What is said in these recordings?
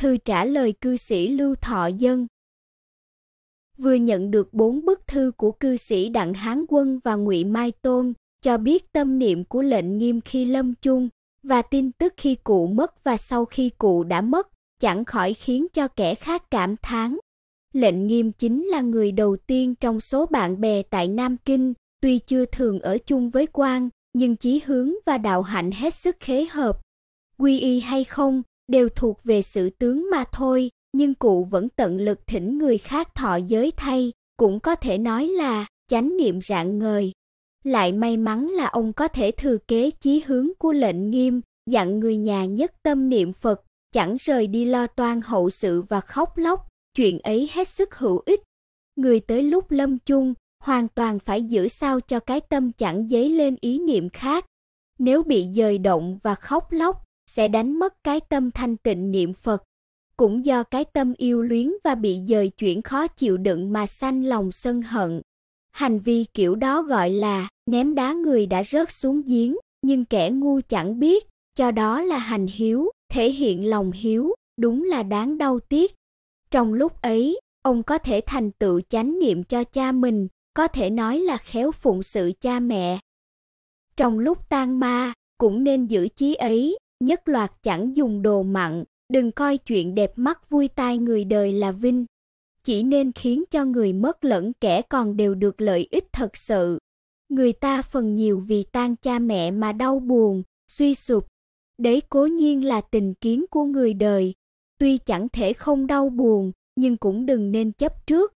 thư trả lời cư sĩ Lưu Thọ Dân. Vừa nhận được bốn bức thư của cư sĩ Đặng Hán Quân và Ngụy Mai Tôn, cho biết tâm niệm của lệnh nghiêm khi lâm chung và tin tức khi cụ mất và sau khi cụ đã mất, chẳng khỏi khiến cho kẻ khác cảm thán. Lệnh nghiêm chính là người đầu tiên trong số bạn bè tại Nam Kinh, tuy chưa thường ở chung với quan, nhưng chí hướng và đạo hạnh hết sức khế hợp. Quy y hay không, đều thuộc về sự tướng mà thôi, nhưng cụ vẫn tận lực thỉnh người khác thọ giới thay, cũng có thể nói là chánh niệm rạng ngời. Lại may mắn là ông có thể thừa kế chí hướng của lệnh nghiêm, dặn người nhà nhất tâm niệm Phật, chẳng rời đi lo toan hậu sự và khóc lóc, chuyện ấy hết sức hữu ích. Người tới lúc lâm chung, hoàn toàn phải giữ sao cho cái tâm chẳng dấy lên ý niệm khác. Nếu bị dời động và khóc lóc, sẽ đánh mất cái tâm thanh tịnh niệm Phật, cũng do cái tâm yêu luyến và bị dời chuyển khó chịu đựng mà sanh lòng sân hận. Hành vi kiểu đó gọi là ném đá người đã rớt xuống giếng, nhưng kẻ ngu chẳng biết, cho đó là hành hiếu, thể hiện lòng hiếu, đúng là đáng đau tiếc. Trong lúc ấy, ông có thể thành tựu chánh niệm cho cha mình, có thể nói là khéo phụng sự cha mẹ. Trong lúc tan ma, cũng nên giữ chí ấy, nhất loạt chẳng dùng đồ mặn, đừng coi chuyện đẹp mắt vui tai người đời là vinh. Chỉ nên khiến cho người mất lẫn kẻ còn đều được lợi ích thật sự. Người ta phần nhiều vì tan cha mẹ mà đau buồn, suy sụp. Đấy cố nhiên là tình kiến của người đời. Tuy chẳng thể không đau buồn, nhưng cũng đừng nên chấp trước.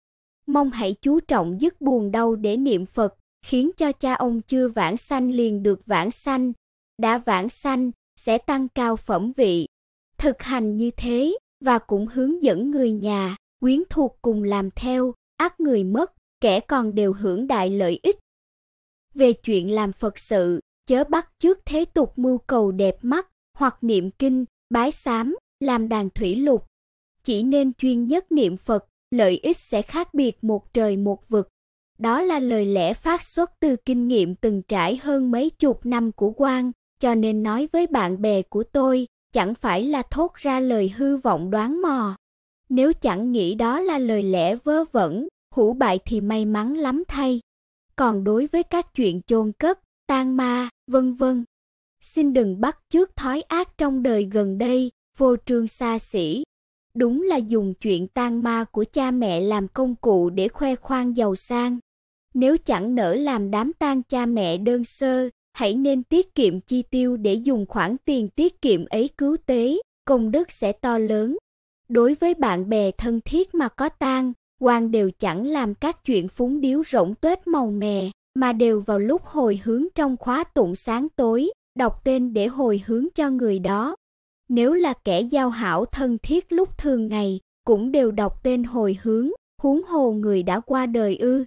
Mong hãy chú trọng dứt buồn đau để niệm Phật, khiến cho cha ông chưa vãng sanh liền được vãng sanh. Đã vãng sanh, sẽ tăng cao phẩm vị. Thực hành như thế và cũng hướng dẫn người nhà, quyến thuộc cùng làm theo, ác người mất, kẻ còn đều hưởng đại lợi ích. Về chuyện làm Phật sự, chớ bắt trước thế tục mưu cầu đẹp mắt, hoặc niệm kinh, bái sám, làm đàn thủy lục. Chỉ nên chuyên nhất niệm Phật, lợi ích sẽ khác biệt một trời một vực. Đó là lời lẽ phát xuất từ kinh nghiệm từng trải hơn mấy chục năm của quan cho nên nói với bạn bè của tôi chẳng phải là thốt ra lời hư vọng đoán mò. Nếu chẳng nghĩ đó là lời lẽ vớ vẩn, hữu bại thì may mắn lắm thay. Còn đối với các chuyện chôn cất, tan ma, vân vân, xin đừng bắt chước thói ác trong đời gần đây, vô trương xa xỉ. Đúng là dùng chuyện tan ma của cha mẹ làm công cụ để khoe khoang giàu sang. Nếu chẳng nỡ làm đám tang cha mẹ đơn sơ hãy nên tiết kiệm chi tiêu để dùng khoản tiền tiết kiệm ấy cứu tế, công đức sẽ to lớn. Đối với bạn bè thân thiết mà có tang, quan đều chẳng làm các chuyện phúng điếu rỗng tuếch màu mè, mà đều vào lúc hồi hướng trong khóa tụng sáng tối, đọc tên để hồi hướng cho người đó. Nếu là kẻ giao hảo thân thiết lúc thường ngày, cũng đều đọc tên hồi hướng, huống hồ người đã qua đời ư?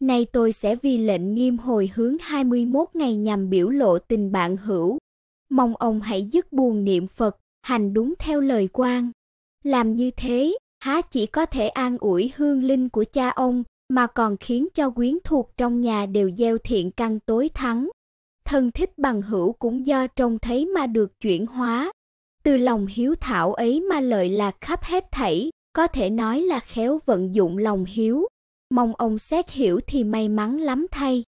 Nay tôi sẽ vì lệnh nghiêm hồi hướng 21 ngày nhằm biểu lộ tình bạn hữu. Mong ông hãy dứt buồn niệm Phật, hành đúng theo lời quan. Làm như thế, há chỉ có thể an ủi hương linh của cha ông, mà còn khiến cho quyến thuộc trong nhà đều gieo thiện căn tối thắng. Thân thích bằng hữu cũng do trông thấy mà được chuyển hóa. Từ lòng hiếu thảo ấy mà lợi lạc khắp hết thảy, có thể nói là khéo vận dụng lòng hiếu mong ông xét hiểu thì may mắn lắm thay.